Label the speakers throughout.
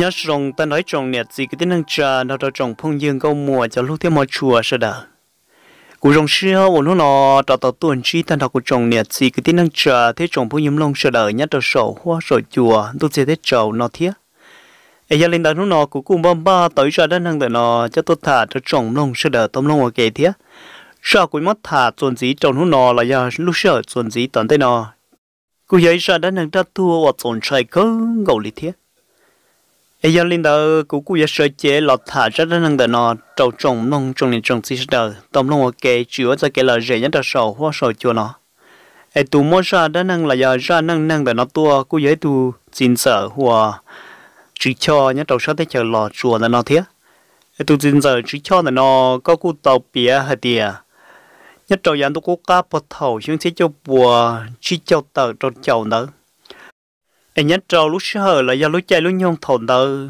Speaker 1: nhớ rồng ta nói trồng nẹt gì cái tiếng năng trà nó đó trồng phong dương câu mùa cho lúc theo mò chùa sợ đờ cú rồng sư hậu ổn nó đó tao tuần chi ta đó cú trồng nẹt gì cái tiếng năng trà thế trồng phong dương long sợ đờ nhớ đó sổ hoa sầu chùa tôi sẽ thế trầu nó thiết ai gia linh đó nó nó cú cùng ba ba tới ra đến năng để nọ cho tôi thả cho trồng long sợ đờ tôm long ở kề thiết sao cú mất thả tuần gì trồng nó nọ là giờ lúc sợ tuần gì tận tới nọ, cú giấy ra đến năng ta thua hoặc tuần sai cơ ngầu lý thiết ai giờ linh đầu cũ cũ giờ sơ chế lọt thả rất là năng đỡ nó trâu trồng nông trồng liền trồng xí đờ tôm lông ở kề chứa cho cái lời rẻ nhất là sầu hoa sầu chua nó ai tù mua ra đã năng là giờ ra năng năng đỡ nó tua cũ giới tù xin sợ hoa chỉ cho nhất trâu sơ thấy chờ lọt chùa là nó thiết ai tù xin sợ chỉ cho là nó có cú tàu bía hạt tiền nhất trâu dán tụ cú cá bọt thầu xuống xí cho bùa chỉ cho tờ trầu chầu nữa anh nhát trâu lúc sơ là do lúc chạy lúc nhông thồn đỡ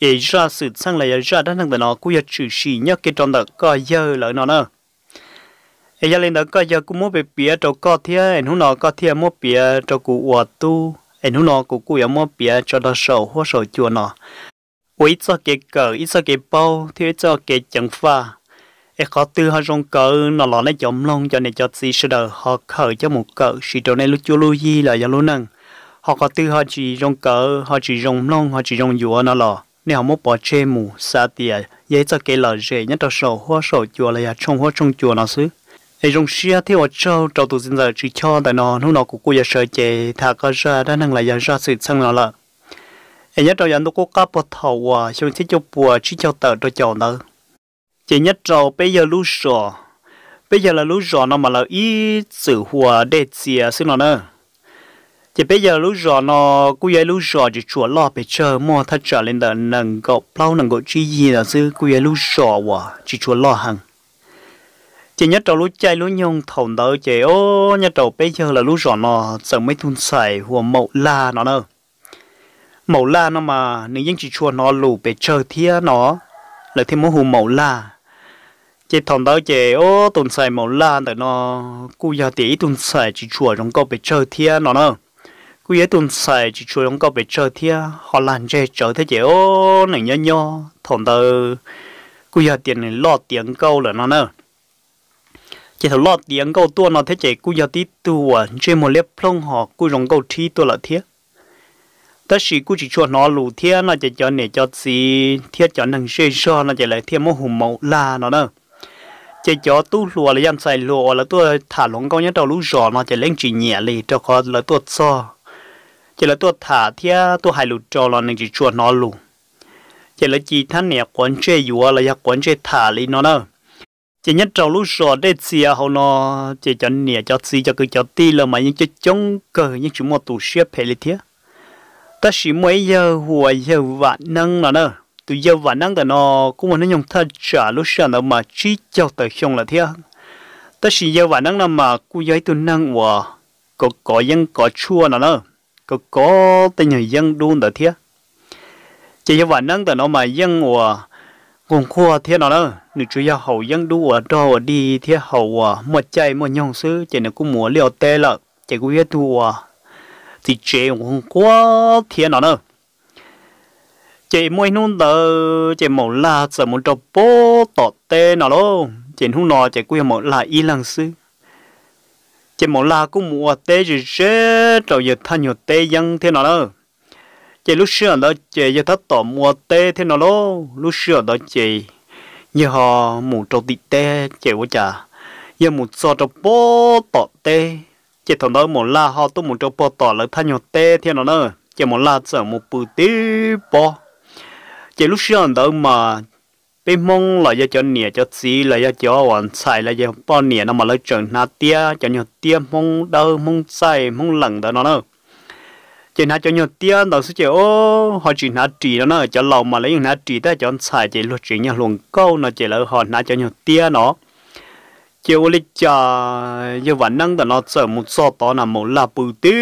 Speaker 1: để ra sự sang là ra đã năng nó cũng giờ chữ xì nhớ cái trong đó coi giờ là nó nữa ấy giờ lên đó coi giờ cũng mua về bia trâu coi thia anh hú nó coi thia mua bia trâu cụ ủa tu anh hú nó cụ cụ giờ mua bia cho nó sầu hoa sầu chua nó ấy cho cái cờ ít cho cái bao thì ấy cho cái chẳng pha ấy khó tư họ trong cờ nó lọ nó chồng long cho nên cho xì sờ họ khởi cho một cờ xì trâu này lúc chua lưu gì là giờ luôn năng họ có tư họ chỉ dùng cờ, họ chỉ dùng lông họ chỉ dùng dừa nó lò nên họ muốn bỏ chê mù xa tìa dễ cho cái lò rễ nhất là sổ hoa sổ chùa là trong hoa trong chùa nó xứ ấy dùng xia thì họ cho trâu tụ sinh giờ chỉ cho tại nó lúc nó cũng cô giờ sợ chê thà có ra đã năng là giờ ra sự sang nó là ấy nhất là dân tôi có cá bột thầu và xong thì cho bùa chỉ cho tờ cho chồng đó chỉ nhất là bây giờ lúc sổ bây giờ là lúc sổ nó mà là ít sự hòa để chia sinh nó nữa chỉ bây giờ lúc rõ nó cứ vậy lúc rõ chỉ chuột lo bị chờ mò thật trở lên đợt nâng gọ plau nâng gọ chi gì là sư cứ vậy lúc rõ quá chỉ chuột lo hằng chỉ nhất đầu lúc chạy lúc nhung thòng đó chỉ ô nhất đầu bây giờ là lúc rõ nó chẳng mấy thun xài hùa mậu la nó nữa mậu la nó mà nếu những chỉ chuột nó lù bị chờ thia nó là thêm một hồ mậu la chỉ thằng đó chỉ ô tuần xài màu la để nó cú giờ tí tuần xài chỉ chùa trong câu bị chơi thiên nó nữa quý tuần sai chỉ chú ông có về chơi thia họ làm chơi chơi thế chế ô này nhớ nhớ thằng tớ quý tiền này lo tiền câu là nó nữa chỉ thằng lo tiền câu tua nó thế chế cú giờ tí tua chơi một lớp phong họ cú rong câu thi tua là thiết ta chỉ cú chỉ cho nó lù thiết nó chỉ cho nè cho gì thiết cho năng chơi cho nó chỉ lại thiết một hùng mẫu là nó nữa chỉ cho tu lùa là dân xài lùa là tua thả lỏng câu nhớ đầu lú giò nó chỉ lên chỉ nhẹ lì cho con là tua so chỉ là tôi thả thì tôi hai lụt cho là nên chỉ chuột nó lù chỉ là chỉ thân nè quấn chơi yếu là ya quấn chơi thả lý nó nữa chỉ nhất trong lúc rồi để xia hậu nó chỉ cho nè cho xi cho cứ cho ti là mà những cái chống cờ những chúng một tổ xếp phải lý thế ta chỉ mới giờ hùa giờ vạn năng là nữa từ giờ vạn năng là nó cũng muốn nó nhung thật trả lúc sau nó mà chỉ cho tới không là thế ta chỉ giờ vạn năng là mà cứ giới tôi năng hòa có có dân có chua nó nữa có có tình hình dân đun đó thiết chỉ cho bản năng tờ nó mà dân của cùng khua thiết nó đó nữ chú ya hậu dân đu ở trò đi thiết hậu một chạy một nhong sư chỉ nó cũng muốn liều tê là chỉ cũng biết thu thì chế cũng khua thiết nó đó chỉ mỗi nung tờ chỉ một là sợ một trò bố tọt tê nó luôn chỉ hung nó chỉ quy một là y lăng sư chỉ một là cũng mua té gì thế rồi giờ thay nhiều té dân thế nào đó chỉ lúc xưa đó chỉ giờ thất tổ mua té thế nào đó lúc xưa đó chỉ như họ mù trâu tị té chỉ quá chả giờ mù so trâu bò tỏ té chỉ thằng đó một là họ tôi mù trâu bò tỏ lại thay nhiều té thế nào đó chỉ một là sợ một bự tí bò chỉ lúc xưa đó mà bị mong là do cho nè cho xí là do cho hoàn xài là do bao nè nó mà lấy trường na tia cho nhau tia mong đâu mong xài mong lằng đó nó nữa chỉ na cho nhau tia đó sẽ chỉ ô họ chỉ na trì đó nó cho lầu mà lấy na trì đó cho xài chỉ luật chỉ nhau luồng câu nó chỉ là họ na cho nhau tia nó chiều lịch cha giờ vẫn năng đó nó sợ một số đó là một là bự tí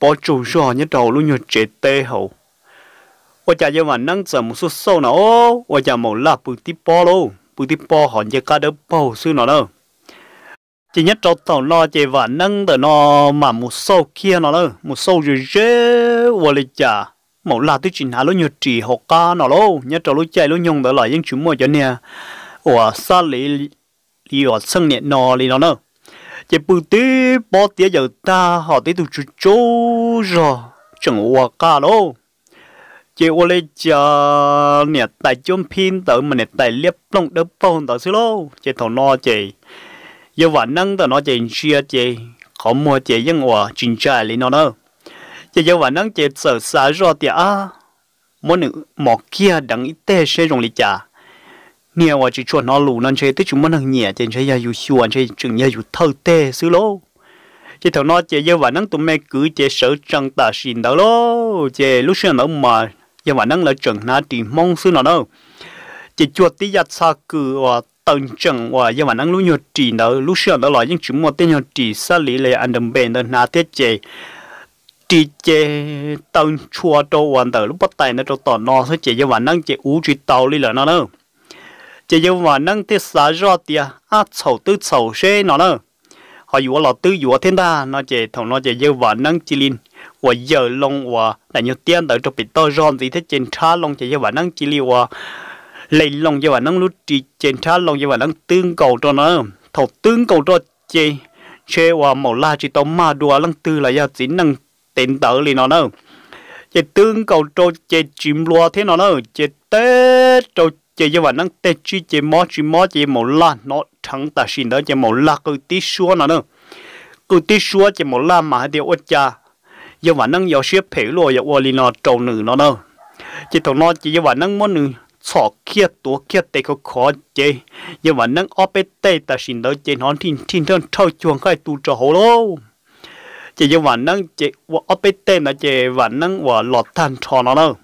Speaker 1: bỏ chủ cho nhớ đầu luôn nhớ chết tê hậu 我家有嘛能怎么说收呢？哦，我家冇啦，不滴包喽，不滴包好人家家都包收呢喽。chỉ nhất trâu tàu nó chỉ và nâng tờ nó mà một sâu kia nó lơ một sâu rồi chứ vô lịch chả một là tôi chỉ hà lối nhật trì học ca nó lô nhất trâu lối chạy lối nhung tờ lại những chúng mua cho nè ủa xa lý lý ở sân nhẹ nó lý nó nơ chỉ bự tí bỏ tía giờ ta họ tí tụ chú chú rồi chẳng ủa ca lô chị ô lê chờ nè tại chôm pin tới mà nè tại liếp lông đớp phong tới xí lô chị thầu no chị giờ vẫn năng tới nó chị chia chế khó mua chế ยัง hòa chính trai lý nó nữa chị giờ vẫn năng chị sở xá rõ tìa à mỗi nữ mỏ kia đằng ít tê xe rong lý chả nè hòa chị chuẩn nó lù nên chế tới chúng mình hằng nhẹ chế chế giờ dù xuân chế chừng giờ dù thơ tê xí lô chị thầu nó chị giờ vẫn năng tụi mẹ cứ chị sở trăng tà xin đó lô chị lúc xưa nó mà giờ mà năng là chuẩn nó thì mong sư nó đâu chỉ chuột tí giặt sa cử và tận chuẩn và giờ mà năng lúc nhột trì nó lúc xưa nó là những chữ một tên nhột trì xa lý lệ anh đồng bền nó nà tiết chế trì chế tận chua đâu hoàn tử lúc bắt tay nó đâu tỏ nó sẽ chỉ giờ mà năng chỉ ú trì tàu lý là nó đâu chỉ giờ mà năng tiết xa rõ à á chầu tư chầu xe nó đâu họ vừa là tư vừa thiên ta nó chỉ thằng nó chỉ giờ mà năng chỉ linh ron gì năng năng năng chỉ chỉ chỉ lấy tương tương cầu cầu cho cho nó chị la ma lăng tư là 我有弄我，那有点到这边到让这些检查弄这些玩弄起来我，来弄这玩弄路地检查弄这玩弄 tương cầu 着呢，头 tương năng tiền tử liền nó nữa. Chị tương cầu cho chị chìm lùa thế nó nữa, chị tế cho chị như vậy năng tế chi chị mó chị mó chị mổ la nó thắng ta xin đó chị mổ la cứ tí xua nó nữa. Cứ tí xua chị mổ la mà thì ốt giờ vẫn đang giờ xếp phải lo giờ qua nó trâu nữ nó đâu chỉ thằng nó chỉ giờ vẫn đang muốn nữ sọ kia tua kia tê có khó chế giờ vẫn đang ở bên tê ta xin đỡ chế nó thiên thiên thân trâu chuồng khai tu trò hồ lô chỉ giờ vẫn đang chế ở bên tê là chế vẫn đang và lọt than trò nó đâu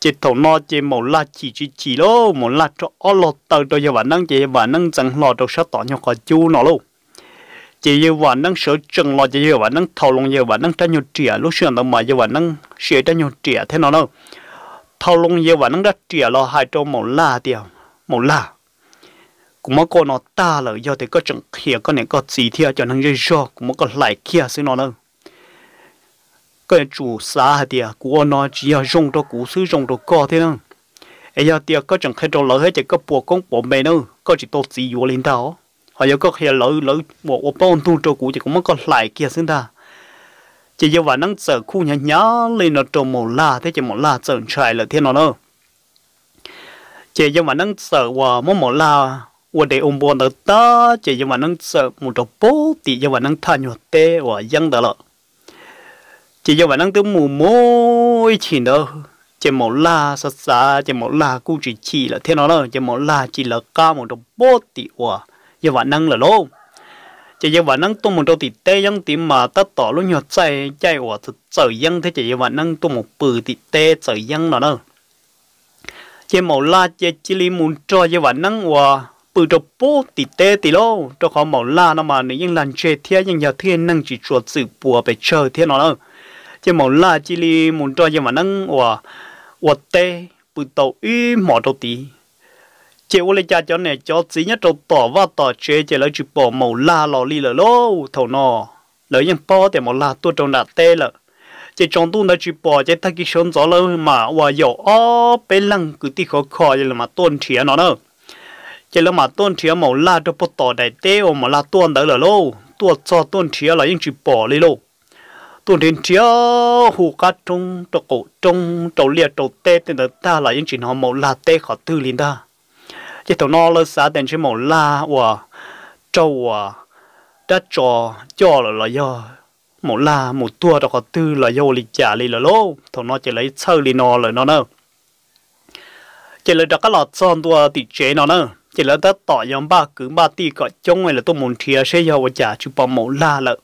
Speaker 1: chỉ thằng nó chỉ một là chỉ chỉ chỉ lô một là cho ở lọt tờ đôi giờ vẫn đang chế vẫn đang chẳng lọt được sao tỏ nhau có chú nó luôn chỉ yêu và năng sửa chừng lo chỉ yêu và năng thầu lòng yêu và năng tranh nhau trẻ lúc xưa nó mà yêu và năng sửa tranh nhau trẻ thế nó đâu thầu lòng yêu và năng đã trẻ lo hai trâu một la tiêu một la cũng mà con nó ta là do thì có chừng kia có này có gì thì cho năng dây do cũng mà có lại kia xin nó đâu cái chủ xã tiệt của nó chỉ là dùng cho cũ sử dụng cho co thế nào ấy giờ tiệt có chừng khi trong lỡ hết chỉ có buộc công bộ mẹ nữa có chỉ tốt gì vô lên đó họ giờ có khi lỡ lỡ một ô bông tung trâu cũ chỉ cũng mất con lại kia xứng ta chỉ do và năng sợ khu nhà nhá lên nó trâu một la thế chỉ một la sợ trời là thiên nó đâu chỉ do mà năng sợ và mất một la và để ôm buồn được ta chỉ do mà năng sợ một trâu bố thì do mà năng thay nhột tê và dân đó lợ chỉ do mà năng tới mù môi chỉ đâu chỉ một la sạch sạch chỉ một la cũng chỉ chỉ là thiên nó đâu chỉ một la chỉ là ca một trâu bố thì và giờ vạn năng là lô chỉ giờ vạn năng tôi một trâu thì tê dân thì mà ta tỏ luôn nhọt chạy chạy của thật sở dân thế chỉ giờ vạn năng tôi một bự thì tê sở dân nó nữa, chỉ màu la chỉ chỉ li muốn cho giờ vạn năng của bự trâu bố thì tê thì lô cho khó màu la nó mà nếu những lần chơi thế những giờ thiên năng chỉ chuột sự bùa về chờ thế nó nữa, chỉ màu la chỉ li muốn cho giờ vạn năng của của tê bự tàu y mỏ trâu tí chế ô lê cha cho nè cho chỉ nhất trâu tỏ và tỏ chế chế lấy chụp bỏ màu la lò li lờ lô thầu nò lấy những bỏ để màu la tua trong đà tê lờ chế trong tu nó chụp bỏ chế thay cái sơn gió lơ mà và dầu ó bê lăng cứ ti khó khó vậy là mà tuôn chia nó nữa chế là mà tuôn chia màu la cho bỏ tỏ đại tê ô màu la tuôn đỡ lờ lô tua cho tuôn chia là những chụp bỏ li lô tuôn đến chia hù cá trung trâu cổ trung trâu lia trâu tê tên ta là những chỉ họ màu la tê khó tư linh ta chỉ tàu nó là sao? đèn chỉ màu la và trâu và đã cho cho là là do màu la màu tua đó có tư là do lịch trả lì là lô tàu nó chỉ lấy sơ lì nó là nó nữa chỉ là các lọt son tua tỷ chế nó nữa chỉ là ta tỏ nhóm ba cứ ba tì gọi chống này là tôi muốn chia sẽ do và trả chụp bằng màu la lợ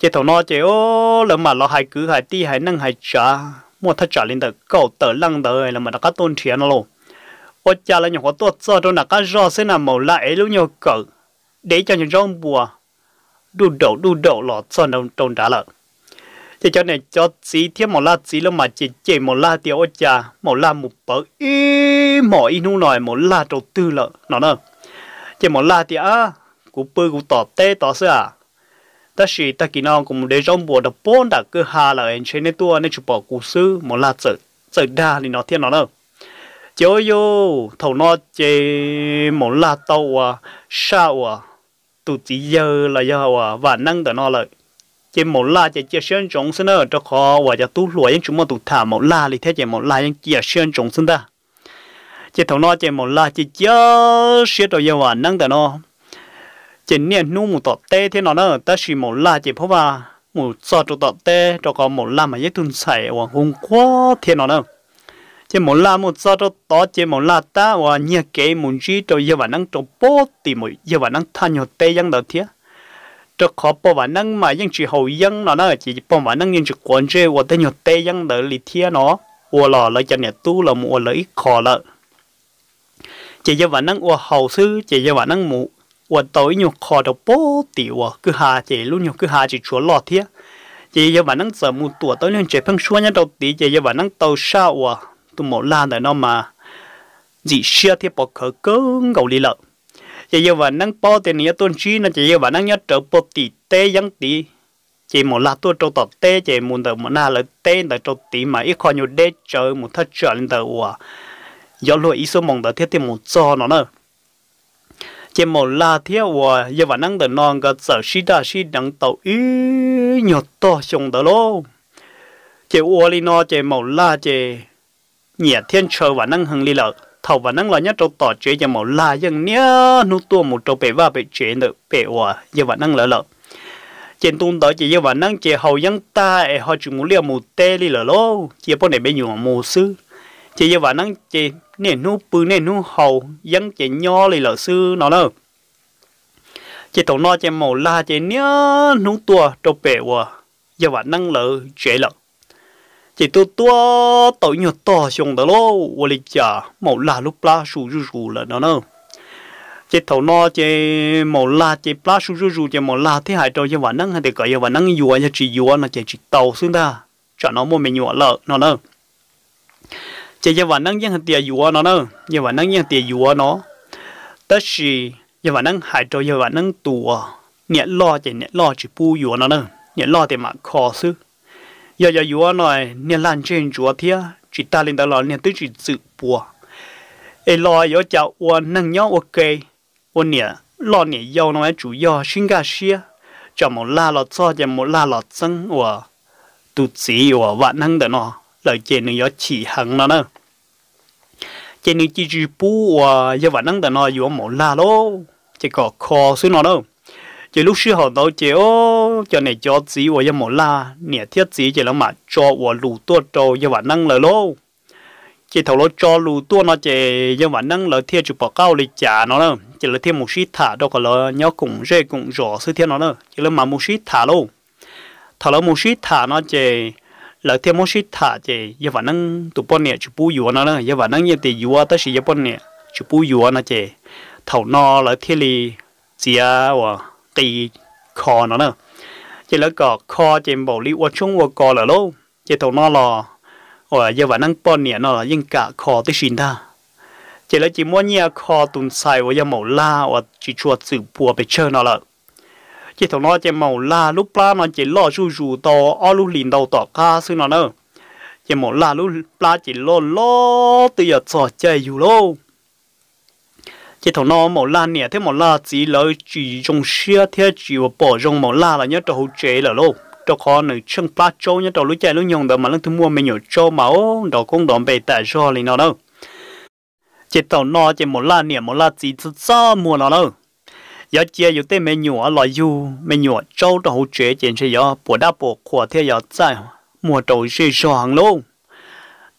Speaker 1: chỉ tàu nó chỉ ô là mà nó hai cứ hai tì hai năng hai trả mua thắt trả lên tờ cầu tờ lăng tờ là mà nó có tôn chia nó luôn ô cha là nhỏ tốt cho đâu là cá rau sẽ là màu lại lúc nhau cỡ để cho những rau bùa đu đổ đu đổ lọ cho đồng trồng đá lợn thì cho này cho chỉ thêm màu la chỉ lúc mà chỉ chỉ màu la thì ô cha màu la một bờ ý mỏ ý nu nòi màu la đầu tư lợn nó nè chỉ màu la thì á cụ bơ cụ tỏ tê tỏ sữa à. ta chỉ ta kỳ nào cũng để rong bùa đập bốn đã cứ hà là anh chơi nên tua nên chụp bỏ cụ sư màu la sợ sợ đa thì nó thiên nó đâu chiếu yo thầu nó chê món là tàu à sao à tụt chỉ giờ là giờ à và năng tụi nó lợi chê món là chê chia sơn trống sinh ở trong kho và cho tú lúa những chúng mà tụt thả món là thì thế chê món là những chia sơn trống sinh ta chê thầu nó chê món là chê chia sơn tụi giờ và năng tụi nó chê niên nu một tọt tê thế nó nó ta chỉ món là chê phô ba một sọt tọt tê cho có món là mà dễ tuân sải và hùng quá thế nó nữa chỉ một la một sao đồ to chỉ một la ta và nhà kế muốn gì cho giờ bạn đang cho bố thì mới giờ bạn đang thay nhau tây giang đầu thiết cho khó bố bạn đang mà những chỉ hậu giang nó nó chỉ bố bạn đang những chỉ quan chế và thay nhau tây giang đầu lì thiết nó và lò là cho nhà tu là một lợi khó là chỉ giờ bạn đang và hậu sư chỉ giờ bạn đang mù và tối nhiều khó cho bố thì và cứ hà chỉ luôn nhiều cứ hà chỉ chúa lọ thiết chỉ giờ bạn đang sợ một tuổi tới nên chỉ phân xua nhau đầu tí chỉ giờ bạn đang tàu sao và tụi mỏ lan tại nó mà dị xưa thì bỏ khởi cơ ngầu đi lợ chỉ yêu và năng bỏ tiền nhớ tuân chi nó chỉ yêu và năng nhớ trở bỏ tỷ tê dân tỷ chỉ một là tôi trâu tọt tê chỉ muốn được một na là tê là trâu tỷ mà ít khoan nhiều đê chờ một thất trở lên tờ ủa do lỗi ý số mong tờ thiết thì một cho nó nữa chỉ một là thiết ủa giờ và năng tờ non cái sở sĩ đa sĩ đằng tàu ý nhột to xuống tờ luôn. chỉ uo đi nó chỉ một là chỉ nhà thiên trời và năng hằng li lợ thầu và năng lo nhất trong tỏ chế nhà mẫu là dân nhớ nụ tua một trâu bể va bể chế nữa bể hòa giờ và năng lợ lợ trên tung tới chỉ giờ và năng chế hầu dân ta ấy họ chỉ muốn liều một tê li lợ lô chỉ bọn này bên nhiều mù sư chỉ giờ và năng chế nè nụ bự nè nụ hầu dân chế nho li lợ sư nó nữa chỉ tổ nó chế mẫu là chế nhớ nụ tua trâu bể hòa giờ và năng lợ chế lợ chỉ tôi tua tội nhiều to xong đó lô vô lịch chả mẫu là lúc la sù rù rù là nó nè chỉ thầu nó chỉ mẫu là chỉ la sù rù rù chỉ mẫu là thế hại trâu cho vạn năng hay để cái cho vạn năng yua hay chỉ yua nó chỉ chỉ tàu xuống ta cho nó mua mình yua lợ nó nè chỉ cho vạn năng giang tiền yua nó nè cho vạn năng giang tiền yua nó tất gì cho vạn năng hại cho cho vạn năng tù nhẹ lo chỉ nhẹ lo chỉ pu yua nó nè nhẹ lo thì mà khó xứ giờ giờ yếu nói nên làm trên chúa thia chỉ ta lên đó là nên tới chỉ dự bùa ai lo yếu cháu uốn năng nhau ok uốn nè lo nè yếu nói chủ yếu sinh ra xia cho một la lọt cho cho một la lọt chân của tụt sĩ của vạn năng đó nó lời trên này yếu chỉ hằng nó nữa trên này chỉ chỉ bùa và vạn năng đó nó yếu một la lô chỉ có khó xứ nó đâu chỉ lúc xưa họ đâu chỉ ô cho này cho gì và một la nè thiết gì chỉ là mà cho và lù tua trâu và bạn năng lời lô chỉ thầu lô cho lù tua nó chỉ và bạn năng lời thiết chụp bỏ cao lịch trả nó nữa chỉ là thiết một xí thả đâu có lời nhau cũng dễ cũng rõ sự thiết nó nữa chỉ là mà một xí thả luôn thầu một xí thả nó chỉ là thiết một xí thả chỉ và bạn năng tụi bọn chụp bu yuo nó nữa và bạn năng như tiền yuo tới xí và bọn chụp bu yuo nó chỉ thầu nó lời thiết li gì à ตีคอนเนอะเจแล้วก็คอเจมบอกลีว่าช่วงวัวกอลโลเจตงนอรอว่าเยาวนั่งป้อนเนี่ยนอยิ่งกะคอที่ชินท่าเจแล้วจีมวเนี่ยคอตุนใส่ว่าเยาหมล่าว่าจีชววสืบปัวไปเชิญนอละเจตงนอเจหมูล่าลูกปลานอเจล่อชูชูต่ออลูหลินเดาต่อคาซึ่งนอเนอะเจหมูล่าลูกปลาเจิล่อล่อตีอัดสอดใจอยู่โล chỉ thằng nó mỏ la nè thế mỏ la chỉ lỡ chỉ trong xe thế chỉ bỏ trong mỏ la là nhớ cho hỗ trợ là lâu cho khó nữ chân ba châu nhớ cho lũ chạy lũ nhung đó mà lần thứ mua mình nhổ châu máu đó cũng đón về tại cho lì nó đâu chỉ thằng nó chỉ mỏ la nè mỏ la chỉ cho cho mua nó đâu giờ chơi yếu tên mình nhổ là yêu mình nhổ châu cho hỗ trợ chỉ cho bỏ đáp bỏ khóa thế giờ chạy mua trâu xe cho hàng lâu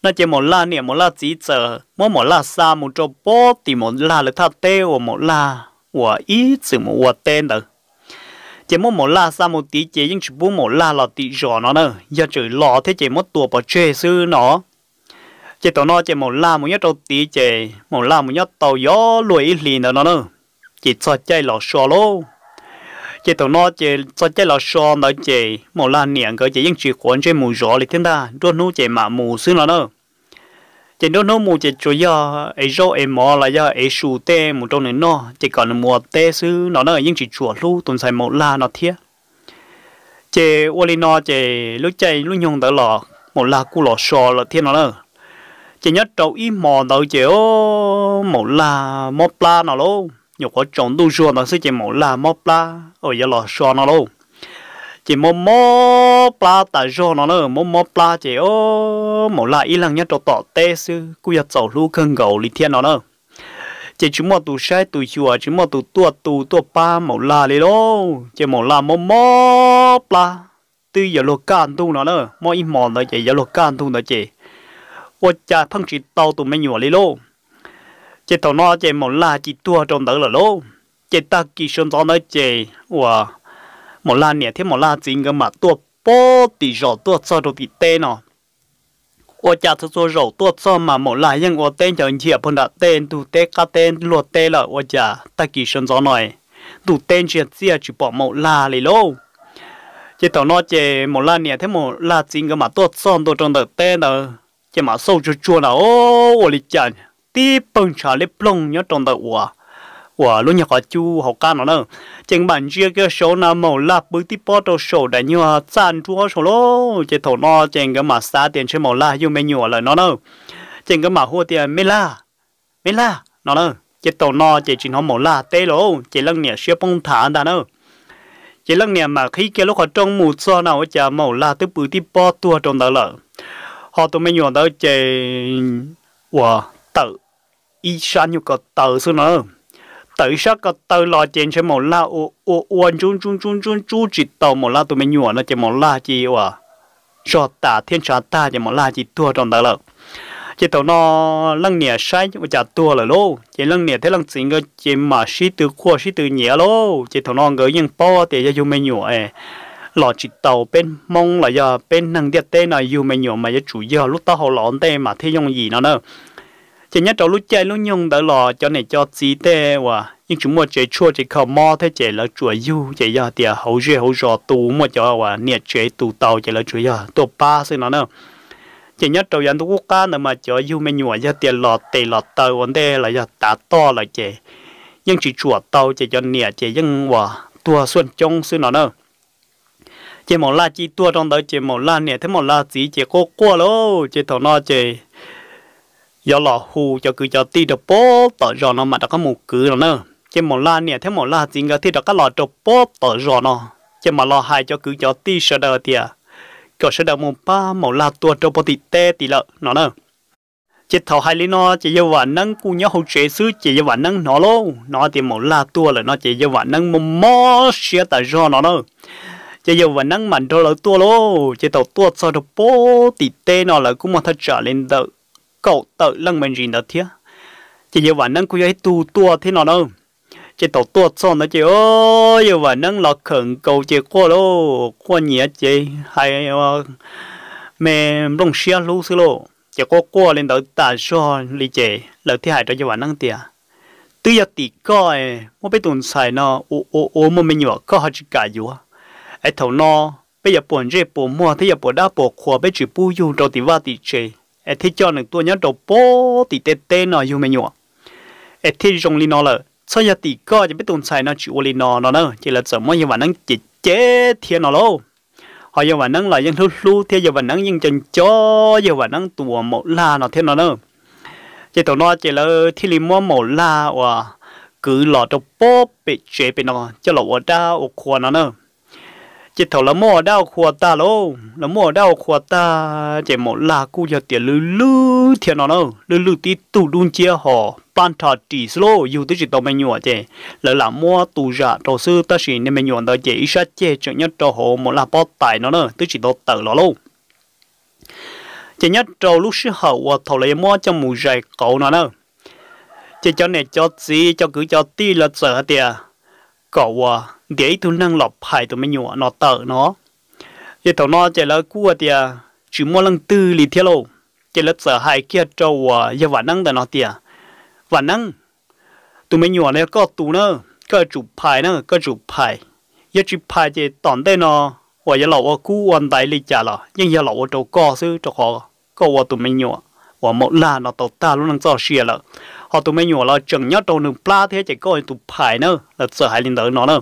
Speaker 1: 那节莫拉呢？莫拉几者？莫莫拉啥？莫做波的莫拉了，他带我莫拉，我一直莫我带的。节莫莫拉啥莫的？节因是不莫拉了的热呢呢？要只老 thế 节莫多不追思 nó. Chế tao nó chế mồ la mồ nhớ đầu tí chế mồ la mồ nhớ tàu gió lùi lì nó nó nữa chế cho chơi lò xò lô chế tao nó chế cho chơi lò xò nó chế mồ la niệm cái chế những chuyện quan chế mù rõ lì thiên ta đôi nu chế mà mù xứ nó nữa chỉ đó nó mua chỉ cho ya ấy rau ấy mò là ya ấy sù tê một trong này nó chỉ còn mùa tê xứ nó nó những chỉ chùa lu tuần xài một la nó thiệt chỉ uli nó chỉ lúc chạy lúc nhung tới lò một la cu lò sò là thiên nó nữa chỉ nhớ trâu ít mò tới chỉ ô một la một la nó luôn nhiều có trộn tu sùa nó sẽ chỉ một la một la ở giờ lò sò nó luôn chỉ mò mò pla ta jo nó nữa mò mò pla chỉ ô mò lại y lần nhất cho tỏ tê sư cú yết tàu lu cơn gầu li thiên nó nữa chỉ chúng mò tụ sai tụ chùa chúng mò tụ tua tụ tua pa mò la li đó chỉ mò la mò mò pla tư giờ lo can tu nó nữa mò ít mò nó chỉ giờ lo can tu nó chỉ ô cha phăng chỉ tàu tụ mấy nhỏ li lô chỉ tàu nó chỉ mò la chỉ tua trong đó là lô chỉ ta kỳ sơn gió nó chỉ wow một la nè thế một la chính cái mà tua bó thì rổ tua cho đồ thì tê nó ô cha cho cho rổ tua cho mà một la nhưng ô tên cho anh chị ở phần đã tên tu tê cá tên luộc tê là ô cha ta kỳ sơn gió nói tu tên chuyện gì chỉ bỏ một la lì lô chỉ tao nói chỉ một la nè thế một la chính cái mà tua son đồ trong đợt tê đó chỉ mà sâu chua chua là ô ô lì chán tí bông trà lép lông nhớ trong đợt ủa của lúc nhà có chu học ca nó đâu chẳng bản chia cái số nào màu là bữa tí bỏ đầu sổ đã như sàn chúa số lô chỉ thổ nó chẳng cái mà xa tiền trên màu là yêu mấy nhỏ là nó đâu chẳng cái mà hua tiền mấy la mấy la nó đâu chỉ thổ nó chỉ chỉ nó màu là tê lô chỉ lăng nhẹ xia bông thả đã đâu chỉ lăng nhẹ mà khi cái lúc họ trong mù cho nào chả màu là tới bữa tí bỏ tua trong đó là họ tụi mấy nhỏ đó chỉ wow tự ý san nhu cầu tự xưa nó tới sao có tới lo chuyện sẽ một la u u uốn chung chung chung chung chú chỉ tàu một la tụi mình nhủa nó chỉ một la chỉ à cho ta thiên cho ta chỉ một la chỉ tua trong đó là chỉ tàu nó lăng nhẹ sai mà chả tua là lô chỉ lăng nhẹ thế lăng chính cái chỉ mà xí từ khoa xí từ nhẹ lô chỉ tàu nó gửi những po thì cho dùng mình nhủa ấy lo chỉ tàu bên mong là giờ bên năng địa tên là dùng mình nhủa mà giờ chủ giờ lúc ta họ lọn tên mà thế dùng gì nó nữa chỉ nhớ trâu lúc chơi lúc nhung đỡ lò cho này cho gì thế và nhưng chúng mua chơi chua chơi khẩu mò thế chơi là chua yêu chơi giờ thì hậu chơi hậu rò tù mua cho và nhiệt chơi tù tàu chơi là chua giờ tổ ba xin nó nữa chỉ nhớ trâu dân quốc ca nữa mà cho yêu mình nhua giờ tiền lò tề lò tàu vấn đề là giờ tá to là chơi nhưng chỉ chua tàu chơi cho nhiệt chơi nhưng và tua xuân trong xin nó nữa chỉ một la chi tua trong đó chỉ một la nhiệt thế một la gì chỉ cô qua luôn chỉ thằng nó chơi giờ lò hù cho cứ cho ti được bố tỏ rõ nó mà đã có một cứ nữa chứ một la nè thế một la chính cái thì đã có lò được bố tỏ rõ nó chứ mà lò hai cho cứ cho ti sợ đờ thì à có sợ đờ một ba một la tua trộn bố thì tê thì lợ nó nữa chết thầu hai lý nó chỉ yêu vạn năng cu nhớ hậu chế sứ chỉ yêu vạn năng nó lô nó thì một la tua là nó chỉ yêu vạn năng một mò xia tại do nó đâu chỉ yêu vạn năng mạnh cho lỡ tua lô chỉ tàu tua sao được bố tỉ tê nó là cũng một thật trả lên được cậu tự lăng mình gì đó thế chị như vậy năng cứ ấy tu tua thế nào đâu chị tổ tua xong nó chị ô như vậy năng lọt khẩn cầu chị qua lô qua nhẹ chị hay ờ, mẹ lông xia lú xí lô chị qua qua lên đầu ta cho lì chị, là thế hại cho như vậy năng tiền tư giờ tỷ coi một bé tuần xài nó ô ô ô một mình nhỏ có hai chữ cả yếu ấy thầu nó bây giờ buồn rê buồn mua thế giờ buồn đã buồn khua bây chữ bu yêu rồi thì va thì e thi cho nâng nhớ đầu bố tì tê tê nó dù mẹ nhua e thi rong lờ sau giờ tì co chỉ biết tồn xài nó chịu ô li nó chỉ là sợ mỗi như vậy nâng chỉ chế thiên nó lâu họ giờ vậy nâng là dân lưu lưu thế giờ vậy nâng dân chân cho giờ vậy nâng tua mẫu la nó thiên nó nơ chỉ tụi nó chỉ là thi li mua la và cứ lọ đầu bố bị chế bị nó cho lọ ở đâu ở khoa chỉ thầu là mua đau khua ta lô là mua đau khua ta chỉ một là cu giờ tiền lư lư thiệt nó đâu lư lư tí tù đun chia họ ban thọ tỷ lô dù tới chỉ tàu mày nhọ chè là là mua tù giả trò sư ta chỉ nên mày nhọ đó chỉ ít sát chè cho nhất cho họ một là bó tài nó nữa tới chỉ tàu tờ nó luôn chỉ nhất cho lúc sư hậu à, thầu lấy mua cho mù dày cậu nó nữa chỉ cho này cho gì cho cứ cho ti là sợ tiệt cỏ quả để tụi năng lọc phải tụi mình nhọ nó tở nó giờ tụi nó chạy là cua thì à, chỉ mua lăng tư lì thiệt lâu chạy là sợ hại kia cho quả à, giờ năng là nó tiệt vạn năng tụi mình nhọ này có tụ nữa có chụp phải nữa có chụp phải giờ chụp phải thì tòn đây nó và giờ lậu cua ăn đại lì chả là nhưng giờ lậu trâu co xứ trâu khó co à, tụi mình nhọ một là nó ta luôn cho họ tụi mấy nhỏ là chừng nhớ đâu nương pla thế chỉ coi tụi phải nữa là sợ hãi linh tử nó nữa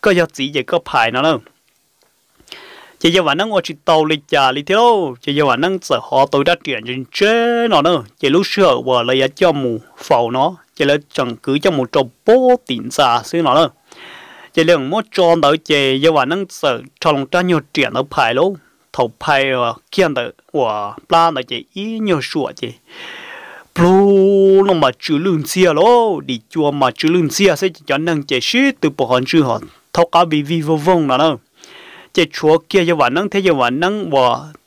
Speaker 1: có giờ chỉ chỉ có phải nó nữa chỉ giờ vẫn đang ngồi chỉ tàu lịch trả lịch thiếu chỉ giờ vẫn đang sợ họ tụi đã chuyển trên chế nó nữa chỉ lúc sợ vợ lấy cho mù phẩu nó chỉ là chẳng cứ cho một trâu bố tiền giả xứ nó nữa chỉ lượng một tròn tới chỉ giờ vẫn đang sợ trong trang nhiều chuyện nó phải luôn 头拍啊，见的我拉那些一鸟说的，不那么只论些咯，你就嘛只论些，所以就能解释都不很正好，他搞比比不疯了呢。这 chúa kia giờ vẫn năng thế giờ vẫn năng và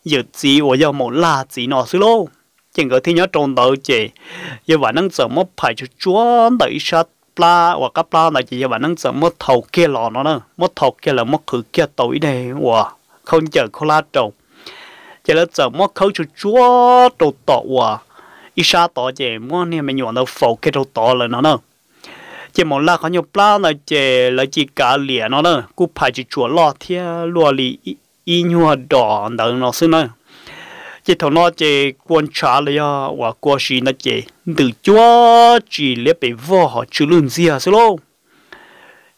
Speaker 1: giờ gì và giờ một là gì nó xí lô chẳng có thiên nhớ trộn tới chị giờ vẫn năng sợ mất phải cho chúa đẩy sát pla và các pla này chỉ giờ vẫn năng sợ mất thầu kia lò nó nữa mất thầu kia là mất khử kia tối đây và không chờ khô la trầu chỉ là giờ mất khâu chú chúa đồ tọ à ít xa tọ chỉ mất nè mình nhọn đầu phổ cái đồ tọ là nó nè chỉ một là có nhiều plan là chỉ là chỉ cả liền nó nè cú phải chỉ chúa lo thia lo lì y nhua đỏ đằng nó xin nè chỉ thằng nó chỉ quan trả lại à và quan sĩ nó chỉ từ chúa chỉ lấy bị vợ họ chữ lương gì à xin luôn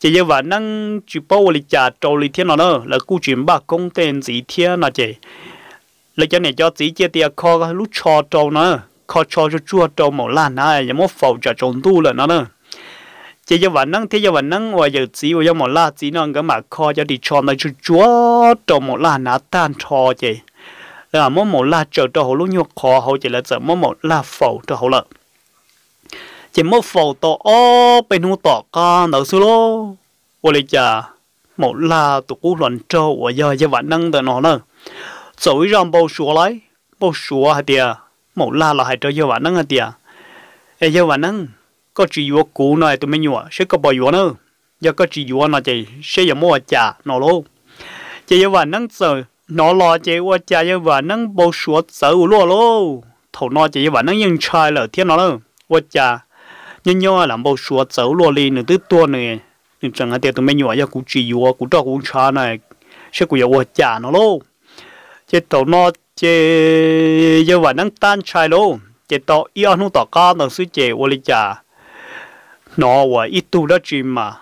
Speaker 1: chỉ như vậy năng chỉ bao lịch trả trâu lịch thiên nó nữa là cụ chuyển bạc công tên gì thiên là chỉ là cho này cho chỉ chia tiền kho lúc cho trâu nữa kho cho cho chua trâu màu lan này giống một phẩu cho trồng tu là nó nữa chỉ như vậy năng thế như vậy năng ngoài giờ chỉ ngoài màu lan chỉ nó cái mà kho cho đi cho nó cho chua trâu màu lan nó tan cho chỉ là mỗi màu lan chờ trâu lúc nhục kho hậu chỉ là giờ mỗi màu lan phẩu cho hậu lợi chỉ một phẩu tổ ô bên hông tổ ca nấu xu lô ô lê chà một là tụ cú trâu ở giờ giờ vạn năng tờ nó nè sổ ý rằng bầu sủa lấy bầu hả tìa một là là hãy trâu giờ vạn năng hả tìa ê giờ vạn năng có chỉ yếu cũ này tụi mình nhua sẽ có bầu yếu nữa giờ có chỉ yếu nó chỉ sẽ giờ mua chả nó luôn chỉ giờ vạn năng sợ nó lo chỉ qua chả giờ vạn năng bầu sủa sợ lúa lô thầu nó giờ vạn năng nhưng trai lỡ thiên nó luôn qua chả nhưng nhau à, làm bao số cháu lo li nữa tới tua này nên chẳng hạn tiền tụi mấy nhỏ giờ cũng chỉ yếu cũng cho cũng cha này sẽ cũng yếu trả nó lô chế tàu nó chế giờ vẫn đang tan chai lô chế tàu yêu nó tỏ ca nó suy chế vô lý trả nó và ít tu đó chỉ mà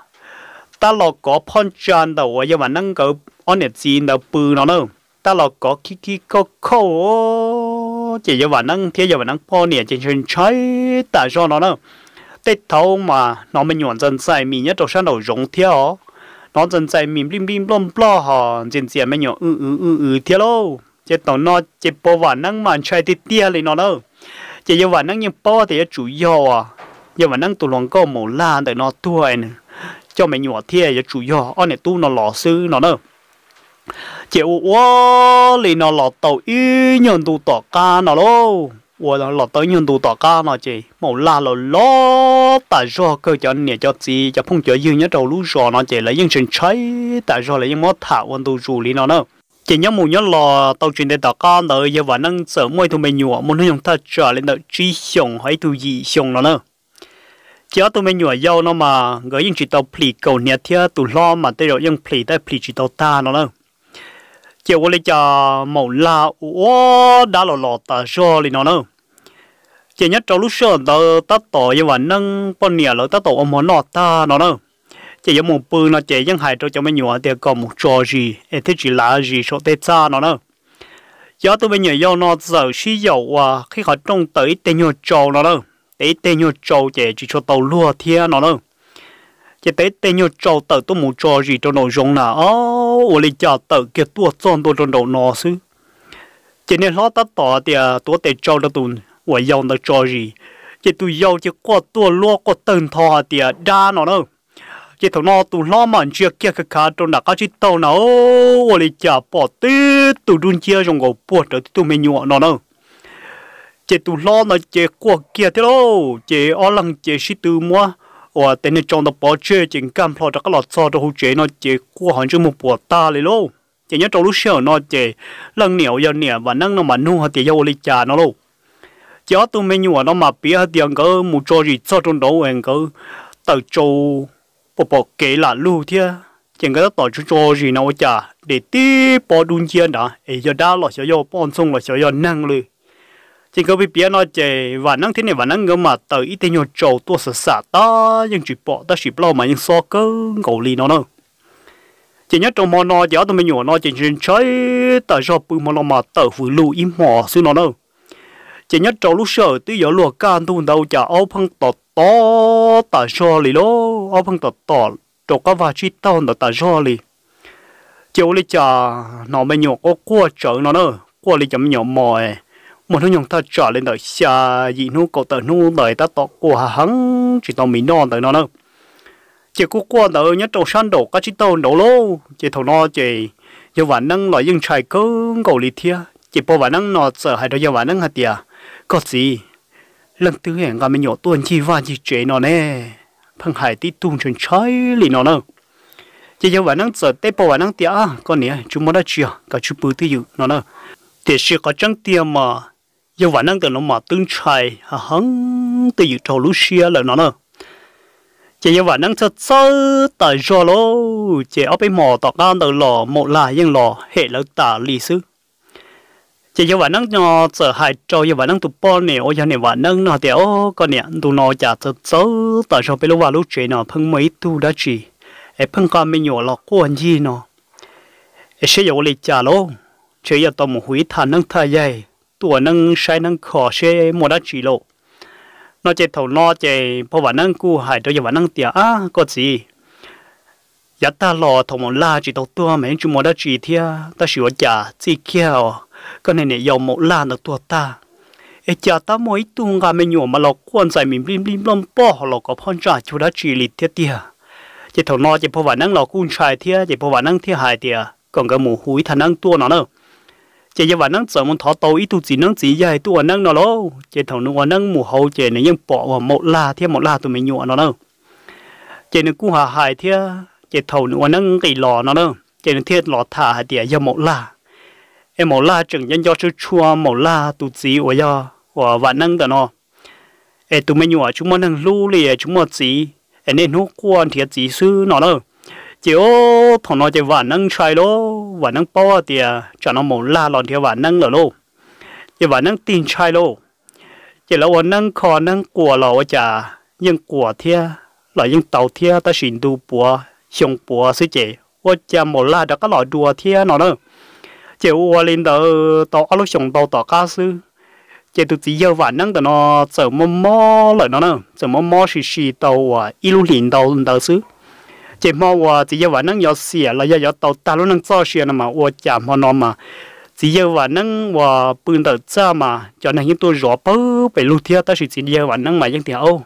Speaker 1: ta lo có phong tràn đầu và giờ vẫn đang có on net xin đầu bự nó nữa ta lo có kí kí có khâu chỉ giờ vẫn đang thế giờ vẫn đang phong nè trên trên trái tại do nó nữa tết thâu mà nó mới nhuận dân xài, mình nhất đầu sang đầu rộng theo nó dân xài mình bim bim lom lo họ dân diện mới nhỏ ừ ừ ừ ừ theo lô chế tàu nó chế bảo và năng mà chạy tít tia lên nó đâu chế giờ và năng như bảo thì chủ yếu à giờ và năng tụ lòng có mổ la để nó tuổi nữa cho mình nhỏ thiệt giờ chủ yếu anh này tu nó lò sư nó đâu chế ô ô lên nó lò tàu y nhận tụ tỏ ca nó luôn 我让老 tới nhân tụ tỏ ca nó chị mẫu la lò ló tại do cơ cho nè cho chị cho phong cho dương nhớ đầu lú rò nó chị lấy dân sinh cháy tại do lấy dân mót thảo quân tụ rủ lý nó nữa chỉ nhớ mù nhớ lò tàu chuyện để tỏ ca nợ giờ vẫn đang sợ môi tụ mình nhụa muốn hướng thật trở lên nợ trí sòng hay tụ gì sòng nó nữa chỉ tụ mình nhụa dâu nó mà gửi dân chỉ tàu plì cầu nè thia tụ lo mà tới rồi dân plì tới plì chỉ tàu ta nó chỉ có lấy cho mẫu la ô đã lò lò ta do lý nó nữa chỉ nhất trong lúc sơ tớ tớ tổ như vậy nâng bọn nè lỡ tớ tổ ông muốn nọt ta nó đâu chỉ giống một bữa nó chỉ những hai trâu cho mấy nhỏ thì còn một trò gì em chỉ là gì số tết xa nó đâu giờ tôi bây giờ do nó giờ xí dầu à khi họ trông tới tên nhỏ trâu nó đâu tới tên nhỏ trâu chỉ chỉ cho tàu lúa thiên nó đâu chỉ tới tên nhỏ trâu tớ tôi muốn trò gì cho nó giống là ô ô lý cho tớ kia tua tròn tôi cho nó nó xứ chỉ nên lo tất tỏ thì tôi à, tới trâu đó tôi 我要那着急，这都要就过多落过等他的渣呢呢。这头那都那么些个个卡都那个去到那我的家宝的都中间用个波的都没有呢呢。这都那那这过 kia 的喽，这阿郎这是都么？我等你装到包车，真干破这个老早都好这呢，这过很久没破大了喽。这人走路少呢，这人鸟要鸟，晚上那么弄下，这要我的家呢喽。giờ tôi mới nhua nó mà biết tiền cơ một chỗ gì cho trong đó anh cơ tàu châu bỏ bỏ kế là lưu thế chẳng cái đó tàu chỗ chỗ gì nào chả để tí bỏ đun chiên đó ấy giờ đã là sẽ do bón sông là sẽ do năng lư chỉ có bia nó chè và năng thế này và năng ngâm mà tàu ít tiền nhiều chỗ tôi sợ sợ ta nhưng chỉ bỏ ta chỉ lo mà nhưng so cơ ngầu lì nó nữa chỉ nhớ trong mò nó giờ tôi mới nhổ nó chỉ chơi tờ cho bự mò nó mà tờ vừa lưu im mò xí nó đâu chỉ nhất trâu lúc sợ tí giờ luộc can tu đầu chả ô phăng tọt to tả cho lì lô ô phăng tọt to trâu cá và chi tao nó tả cho lì chiều lì chả nó mới nhổ có qua chở nó nữa cua lì chấm nhổ mỏi mà nó nhổ ta trả lên đời xa gì nó cầu tờ nó đời ta tọt của hắn chỉ tao mình non tới nó nữa chỉ có qua tờ nhất trâu san đổ cá chi tao đổ lô chỉ thầu nó chỉ giờ vạn năng loại dân trai cứng cầu lì thia chỉ bỏ vạn năng nó sợ hai đôi giờ vạn năng hạt tiệt có gì lần thứ hai gặp mình nhỏ tuần chỉ và chi chế nó nè phăng hải tí tung chân trái lì nó nè chỉ cho bạn năng sợ tế bộ bạn năng tiếc à, con nè chúng muốn đã chưa cả chú bự thứ dữ nó nè để sẽ có chẳng tiếc mà giờ bạn năng từ nó mà tương trái hả hăng tự dữ trâu lú xia là nó nè chỉ cho bạn năng sợ sợ tại do lô chỉ ở bên mỏ tọt gan tự lò một là yên lò hệ lỡ tả lì xứ chỉ cho bạn năng nhỏ ờ, sợ hại cho cho bạn năng tụt bỏ nè ôi cho nè bạn năng nó ô con nè tụ nó chả sợ sợ tại sao bây lúc vào lúc chuyện nó phân mấy tu đã chỉ ai phân con mình nhỏ lọ quan gì nó ai sẽ dầu lịch trả luôn chỉ giờ tao một hủy thản năng thay dây tụi năng sai năng khó sẽ mua đã chỉ lộ nó chỉ thầu nó chỉ bỏ bạn năng cứu hại cho cho bạn năng tiểu à có gì giá ta lo thầu một la chỉ tao tua mấy chúng mua đã chỉ thia ta sửa trả chỉ kia cái này này dầu một là được tua ta ai cha ta mỗi tuần gà mình nhổ mà lọc quan giải mình lim lim lom bỏ lọc có phong trào chú đã chỉ lịt thiệt tiệt, chỉ thầu no chỉ phô vả năng lọc cun trái thiệt, chỉ phô vả năng thiệt hại thiệt, còn cái mù húi thằng năng tua nó nữa chỉ giờ năng sợ muốn thọ tàu ít tu chỉ năng chỉ dài tu năng nó lâu, chỉ thầu nó năng mù hầu chỉ này nhưng bỏ vào một là thiết một là tụi mình nhổ nó nữa chỉ nó cũng hà hại thiệt, chỉ thầu nó năng cái lò nó nữa chỉ nó thiệt lò thả hại tia giờ một là em mổ la chừng nhân do chú chua mổ la tu chí của do của vạn năng đó nọ em tụi mình nhỏ à, chúng mình năng lưu lìa à, chúng mình chí em nên hút quan thiệt chí sư nọ đâu chỉ ô thằng nó chỉ vạn năng trai lô vạn năng bao thì à, cho nó mổ la lòn thiệt vạn năng rồi lô chỉ vạn năng tin trai lô chỉ là vạn năng khó năng của là chả nhưng của thiệt là nhưng tàu thiệt ta xin tu bùa xong bùa sư chế vạn chả la đã có lọ đùa thiệt nó đâu chế u lên đó tao alo xong tao tao cá sư chế tụi chỉ yêu vạn năng tao nó chở mò mò lại nó nè chở mò mò xì xì tao à ilu liền tao tao sư chế mò à chỉ yêu vạn năng yêu xìa là yêu tàu tao luôn năng cho xìa nè mà u chạm hoa nó mà chỉ yêu vạn năng và bưng tao cha mà cho nên những tôi rõ bớ phải lưu thiệt ta chỉ yêu vạn năng mà những tiếng ô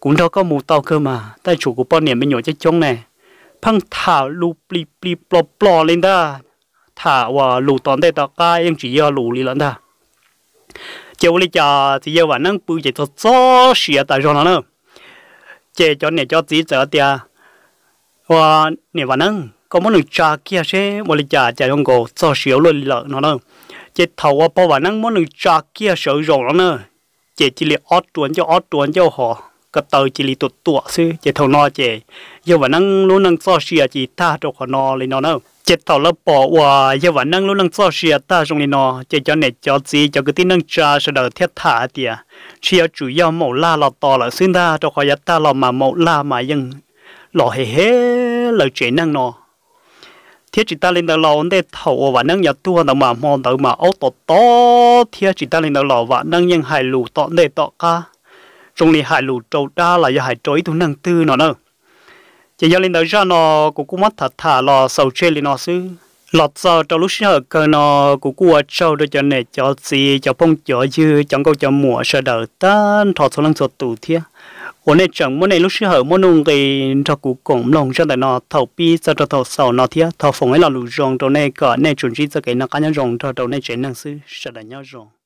Speaker 1: cũng đâu có mù tàu cơ mà tại chủ của bọn niệm bên nhỏ chết chống này phăng thảo lu pli pli plop plop lên ta thả và lù toàn thế ta cả, em chỉ do lù đi lận ta chiều đi chờ chỉ yêu vẫn năng bự chỉ cho gió xìa tại rồi nữa chế cho nè cho tí giờ tia và nè vẫn năng có muốn được cha kia sẽ một lịch cha cha trong cổ gió xìa luôn lợ nó nữa chỉ thầu và bao vẫn năng muốn được cha kia sợ rồi nó chế chỉ chỉ li ót tuấn cho ót tuấn cho họ cái tờ chỉ li tụt tụa xí chỉ thầu nó chỉ giờ vẫn đang luôn đang gió xìa chỉ tha cho họ nó lên nó chế thảo lớp bỏ và giờ vẫn năng luôn năng cho xia ta trong này nó chỉ cho này cho gì cho cái tin năng cha sẽ được thiết thả tiệt xia chủ yếu mẫu la là to là xin ta cho khỏi ta là mà mẫu la mà yên, mà ยัง lò hề hề là chế năng nó thiết chỉ ta lên đầu lò để thầu và năng nhà tua đầu mà mòn đầu mà ô to to thiết chỉ ta lên đầu lò và năng nhân hải lù to để to ca trong này hải lù trâu đa là do hải trối tu năng tư nó nữa chỉ do linh đầu cho nó cũng cũng mất thật thả lò sầu chơi linh nó xứ lọt giờ trong lúc sơ cơ nó cũng cua trâu để cho này cho gì cho phong cho dư chẳng câu cho mùa sợ đỡ tan thọ số lần số tù thiê ổn này chẳng muốn này lúc sơ muốn nung cái cho cũng cổng lòng cho tại nó thầu pi cho cho thầu sầu nó thiê thầu phong ấy là lù rong trong này cả này chuẩn chỉ cho cái nó cá nhân rong cho trong này chuyện năng sư sợ đỡ nhau rong